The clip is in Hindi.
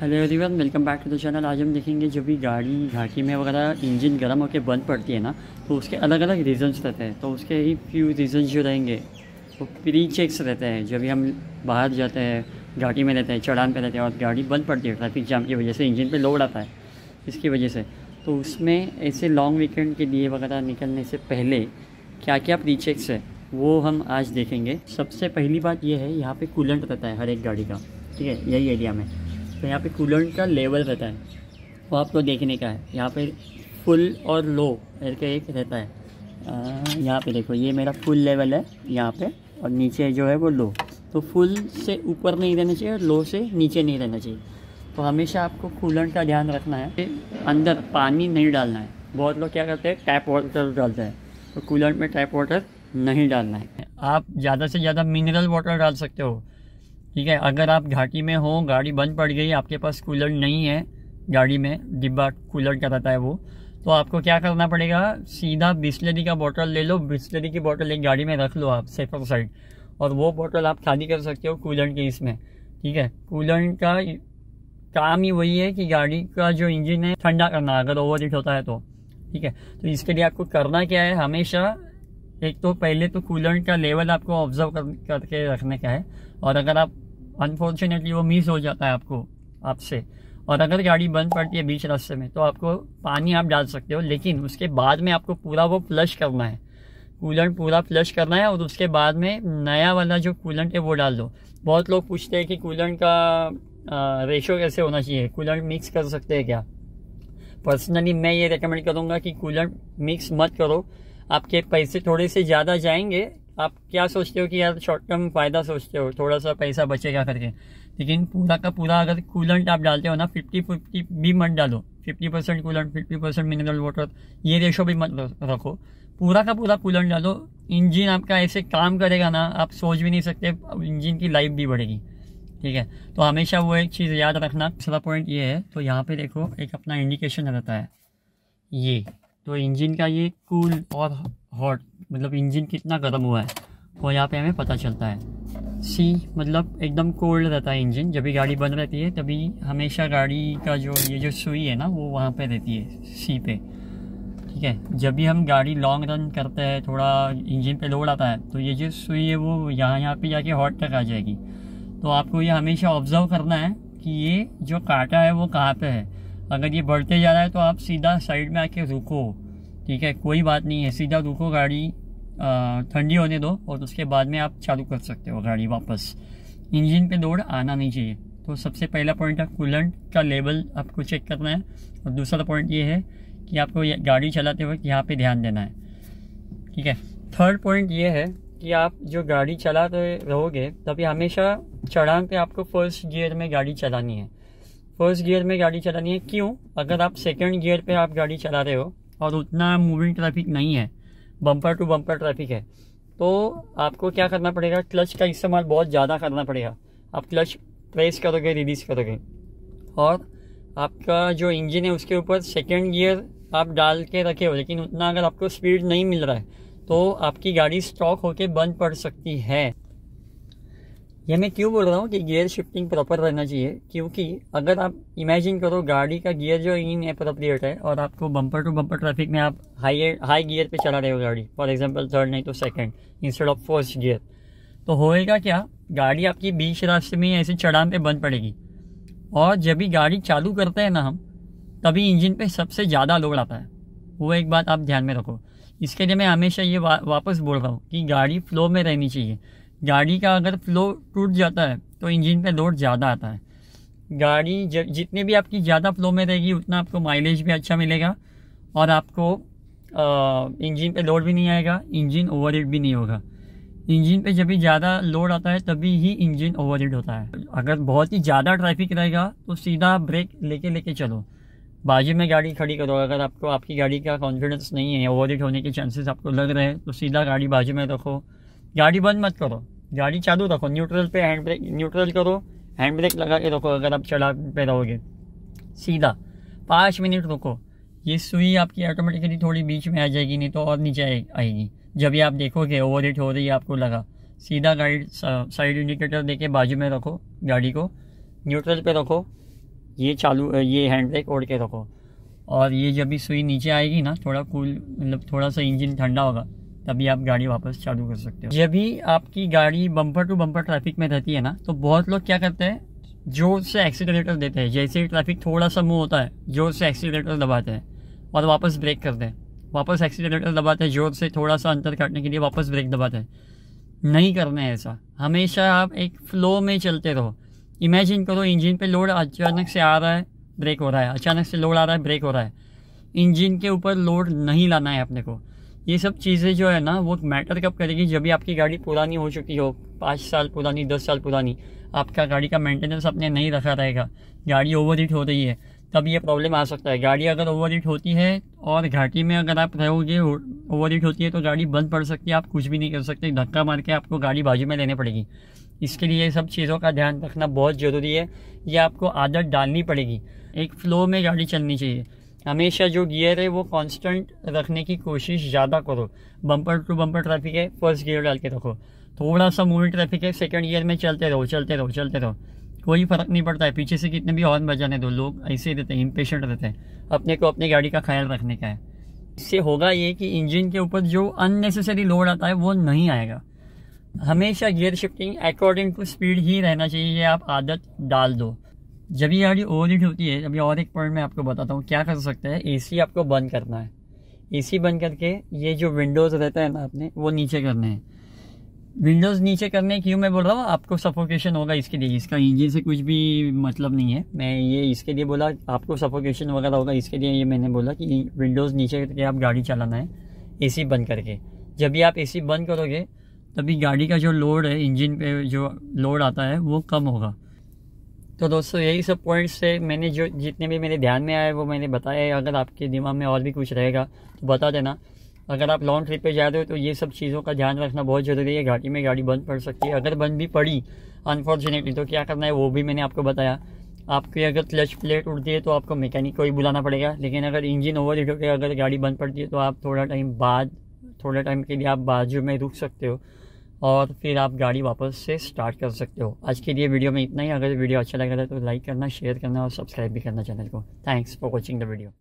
hello everyone welcome back to the channel आज हम देखेंगे जब भी गाड़ी घाटी में वगैरह इंजन गर्म होकर बंद पड़ती है ना तो उसके अलग अलग रीजंस रहते हैं तो उसके ही फ्यू रीजंस जो रहेंगे वो प्री चेक्स रहते हैं जब भी हम बाहर जाते हैं घाटी में रहते हैं चढ़ान पे रहते हैं और गाड़ी बंद पड़ती है ट्रैफिक जाम की वजह से इंजन पर लोड आता है इसकी वजह से तो उसमें ऐसे लॉन्ग वीकेंड के लिए वगैरह निकलने से पहले क्या क्या प्री चेक्स है वो हम आज देखेंगे सबसे पहली बात यह है यहाँ पर कूलेंट रहता है हर एक गाड़ी का ठीक है यही एरिया में तो यहाँ पे कूलेंट का लेवल रहता है वो आपको देखने का है यहाँ पे फुल और लो करके एक रहता है यहाँ पे देखो ये मेरा फुल लेवल है यहाँ पे और नीचे जो है वो लो तो फुल से ऊपर नहीं रहना चाहिए और लो से नीचे नहीं रहना चाहिए तो हमेशा आपको कूलर का ध्यान रखना है अंदर पानी नहीं डालना है बहुत लोग क्या करते हैं टैप वाटर डालते हैं तो कूलर में टैप वाटर नहीं डालना है आप ज़्यादा से ज़्यादा मिनरल वाटर डाल सकते हो ठीक है अगर आप घाटी में हो गाड़ी बंद पड़ गई आपके पास कूलर नहीं है गाड़ी में डिब्बा कूलर का रहता है वो तो आपको क्या करना पड़ेगा सीधा बिस्लरी का बोतल ले लो बिस्लरी की बोतल एक गाड़ी में रख लो आप सेफर साइड और वो बोतल आप खाली कर सकते हो कूलर के इसमें ठीक है कूलर का काम ही वही है कि गाड़ी का जो इंजन है ठंडा करना अगर ओवर हीट होता है तो ठीक है तो इसके लिए आपको करना क्या है हमेशा एक तो पहले तो कूलर का लेवल आपको ऑब्जर्व कर, करके रखने का है और अगर आप अनफॉर्चुनेटली वो मिस हो जाता है आपको आपसे और अगर गाड़ी बंद पड़ती है बीच रास्ते में तो आपको पानी आप डाल सकते हो लेकिन उसके बाद में आपको पूरा वो फ्लश करना है कूलेंट पूरा फ्लश करना है और उसके बाद में नया वाला जो कूलेंट है वो डाल दो बहुत लोग पूछते हैं कि कूलेंट का रेशो कैसे होना चाहिए कूलेंट मिक्स कर सकते हैं क्या पर्सनली मैं ये रिकमेंड करूँगा कि कूलेंट मिक्स मत करो आपके पैसे थोड़े से ज़्यादा जाएंगे आप क्या सोचते हो कि यार शॉर्ट टर्म फ़ायदा सोचते हो थोड़ा सा पैसा बचेगा करके लेकिन पूरा का पूरा अगर कूलेंट आप डालते हो ना फिफ्टी फिफ्टी भी मत डालो fifty percent coolant fifty percent mineral water ये रेशो भी मत रखो पूरा का पूरा कूलेंट डालो इंजन आपका ऐसे काम करेगा ना आप सोच भी नहीं सकते इंजन की लाइफ भी बढ़ेगी ठीक है तो हमेशा वो एक चीज़ याद रखना दूसरा पॉइंट ये है तो यहाँ पे देखो एक अपना इंडिकेशन रहता है ये तो इंजन का ये कूल और हॉट मतलब इंजन कितना गर्म हुआ है वो यहाँ पे हमें पता चलता है सी मतलब एकदम कोल्ड रहता है इंजन जब भी गाड़ी बंद रहती है तभी हमेशा गाड़ी का जो ये जो सुई है ना वो वहाँ पे रहती है सी पे ठीक है जब भी हम गाड़ी लॉन्ग रन करते हैं थोड़ा इंजन पे लोड आता है तो ये जो सुई है वो यहाँ यहाँ पे जाके हॉट तक आ जाएगी तो आपको ये हमेशा ऑब्जर्व करना है कि ये जो काटा है वो कहाँ पे है अगर ये बढ़ते जा रहा है तो आप सीधा साइड में आके रुको ठीक है कोई बात नहीं है सीधा रुको गाड़ी ठंडी होने दो और उसके बाद में आप चालू कर सकते हो गाड़ी वापस इंजन पे दौड़ आना नहीं चाहिए तो सबसे पहला पॉइंट है कूलेंट का लेवल आपको चेक करना है और दूसरा पॉइंट ये है कि आपको गाड़ी चलाते वक्त यहाँ पे ध्यान देना है ठीक है थर्ड पॉइंट ये है कि आप जो गाड़ी चलाते रहोगे तभी हमेशा चढ़ान पे आपको फर्स्ट गियर में गाड़ी चलानी है फर्स्ट गियर में गाड़ी चलानी है क्यों अगर आप सेकंड गियर पे आप गाड़ी चला रहे हो और उतना मूविंग ट्रैफिक नहीं है बम्पर टू बम्पर ट्रैफिक है तो आपको क्या करना पड़ेगा क्लच का इस्तेमाल बहुत ज़्यादा करना पड़ेगा आप क्लच प्रेस करोगे रिलीज करोगे और आपका जो इंजन है उसके ऊपर सेकेंड गियर आप डाल के रखे हो लेकिन उतना अगर आपको स्पीड नहीं मिल रहा है तो आपकी गाड़ी स्टॉक होके बंद पड़ सकती है ये मैं क्यों बोल रहा हूँ कि गियर शिफ्टिंग प्रॉपर रहना चाहिए क्योंकि अगर आप इमेजिन करो गाड़ी का गियर जो इन अप्रोप्रिएट है और आपको बम्पर टू बम्पर ट्रैफिक में आप हाई हाई गियर पे चला रहे हो गाड़ी फॉर एग्जांपल थर्ड नहीं तो second instead of first gear तो होएगा क्या गाड़ी आपकी बीच रास्ते में ऐसे चढ़ान पर बंद पड़ेगी और जब भी गाड़ी चालू करते हैं ना हम तभी इंजन पर सबसे ज़्यादा लोड आता है वो एक बात आप ध्यान में रखो इसके लिए मैं हमेशा ये वा, वापस बोल रहा हूँ कि गाड़ी फ्लो में रहनी चाहिए गाड़ी का अगर फ्लो टूट जाता है तो इंजन पे लोड ज़्यादा आता है गाड़ी जितने भी आपकी ज़्यादा फ्लो में रहेगी उतना आपको माइलेज भी अच्छा मिलेगा और आपको इंजन पे लोड भी नहीं आएगा इंजन ओवर भी नहीं होगा इंजन पे जब भी ज़्यादा लोड आता है तभी ही इंजन ओवर होता है अगर बहुत ही ज़्यादा ट्रैफिक रहेगा तो सीधा ब्रेक लेके लेके चलो बाजू में गाड़ी खड़ी करो अगर आपको आपकी गाड़ी का कॉन्फिडेंस नहीं है ओवर होने के चांसेस आपको लग रहे हैं तो सीधा गाड़ी बाजू में रखो गाड़ी बंद मत करो गाड़ी चालू रखो न्यूट्रल पे हैंड ब्रेक न्यूट्रल करो हैंड ब्रेक लगा के रखो अगर आप चढ़ा पे रहोगे सीधा पाँच मिनट रुको ये सुई आपकी ऑटोमेटिकली थोड़ी बीच में आ जाएगी नहीं तो और नीचे आएगी जब भी आप देखोगे ओवर हो रही है आपको लगा सीधा गाइड साइड इंडिकेटर देके बाजू में रखो गाड़ी को न्यूट्रल पे रखो ये चालू ये हैंड ब्रेक ओढ़ के रखो और ये जब भी सुई नीचे आएगी ना थोड़ा कूल मतलब थोड़ा सा इंजन ठंडा होगा तभी आप गाड़ी वापस चालू कर सकते हो जब भी आपकी गाड़ी बम्पर टू बम्पर ट्रैफिक में रहती है ना तो बहुत लोग क्या करते हैं जोर से एक्सीटर देते हैं जैसे ही ट्रैफिक थोड़ा सा मुँह होता है जोर से एक्सीटर दबाते हैं और वापस ब्रेक करते हैं वापस एक्सीटर दबाते हैं जोर से थोड़ा सा अंतर काटने के लिए वापस ब्रेक दबाते हैं नहीं करना है ऐसा हमेशा आप एक फ्लो में चलते रहो इमेजिन करो इंजन पे लोड अचानक से आ रहा है ब्रेक हो रहा है अचानक से लोड आ रहा है ब्रेक हो रहा है इंजन के ऊपर लोड नहीं लाना है अपने को ये सब चीज़ें जो है ना वो मैटर कब करेगी जब भी आपकी गाड़ी पुरानी हो चुकी हो पाँच साल पुरानी दस साल पुरानी आपका गाड़ी का मेंटेनेंस आपने नहीं रखा रहेगा गाड़ी ओवर हीट हो रही है तब ये प्रॉब्लम आ सकता है गाड़ी अगर ओवर हीट होती है और घाटी में अगर आप रहोगे ओवर हीट होती है तो गाड़ी बंद पड़ सकती है आप कुछ भी नहीं कर सकते धक्का मार के आपको गाड़ी बाजू में लेनी पड़ेगी इसके लिए सब चीज़ों का ध्यान रखना बहुत ज़रूरी है ये आपको आदत डालनी पड़ेगी एक फ्लो में गाड़ी चलनी चाहिए हमेशा जो गियर है वो कांस्टेंट रखने की कोशिश ज़्यादा करो बम्पर टू बम्पर ट्रैफिक है फर्स्ट गियर डाल के रखो थोड़ा सा मूविंग ट्रैफिक है सेकेंड गियर में चलते रहो चलते रहो चलते रहो कोई फ़र्क नहीं पड़ता है पीछे से कितने भी हॉर्न बजाने दो लोग ऐसे ही रहते हैं इम्पेशेंट रहते हैं अपने को अपनी गाड़ी का ख्याल रखने का है इससे होगा ये कि इंजन के ऊपर जो अननेसेसरी लोड आता है वो नहीं आएगा हमेशा gear shifting according to speed ही रहना चाहिए ये आप आदत डाल दो जब ये गाड़ी ओवर होती है अभी और एक पॉइंट मैं आपको बताता हूँ क्या कर सकते हैं एसी आपको बंद करना है एसी बंद करके ये जो विंडोज़ रहता है ना आपने वो नीचे करने हैं विंडोज़ नीचे करने क्यों मैं बोल रहा हूँ आपको सफोकेशन होगा इसके लिए इसका इंजन से कुछ भी मतलब नहीं है मैं ये इसके लिए बोला आपको सफोकेशन वगैरह होगा इसके लिए ये मैंने बोला कि विंडोज़ नीचे करके आप गाड़ी चलाना है ए बंद करके जब भी आप ए बंद करोगे तभी गाड़ी का जो लोड है इंजन पे जो लोड आता है वो कम होगा तो दोस्तों यही सब पॉइंट्स थे मैंने जो जितने भी मेरे ध्यान में आए वो मैंने बताया अगर आपके दिमाग में और भी कुछ रहेगा तो बता देना अगर आप लॉन्ग ट्रिप पे जा रहे हो तो ये सब चीज़ों का ध्यान रखना बहुत ज़रूरी है घाटी में गाड़ी बंद पड़ सकती है अगर बंद भी पड़ी अनफॉर्चुनेटली तो क्या करना है वो भी मैंने आपको बताया आपकी अगर क्लच प्लेट उड़ती है तो आपको मैकेनिक को ही बुलाना पड़ेगा लेकिन अगर इंजन ओवर हीट होकर अगर गाड़ी बंद पड़ती है तो आप थोड़ा टाइम बाद थोड़ा टाइम के लिए आप बाजू में रुक सकते हो और फिर आप गाड़ी वापस से स्टार्ट कर सकते हो आज के लिए वीडियो में इतना ही अगर वीडियो अच्छा लगा तो लाइक करना शेयर करना और सब्सक्राइब भी करना चैनल को thanks for watching the video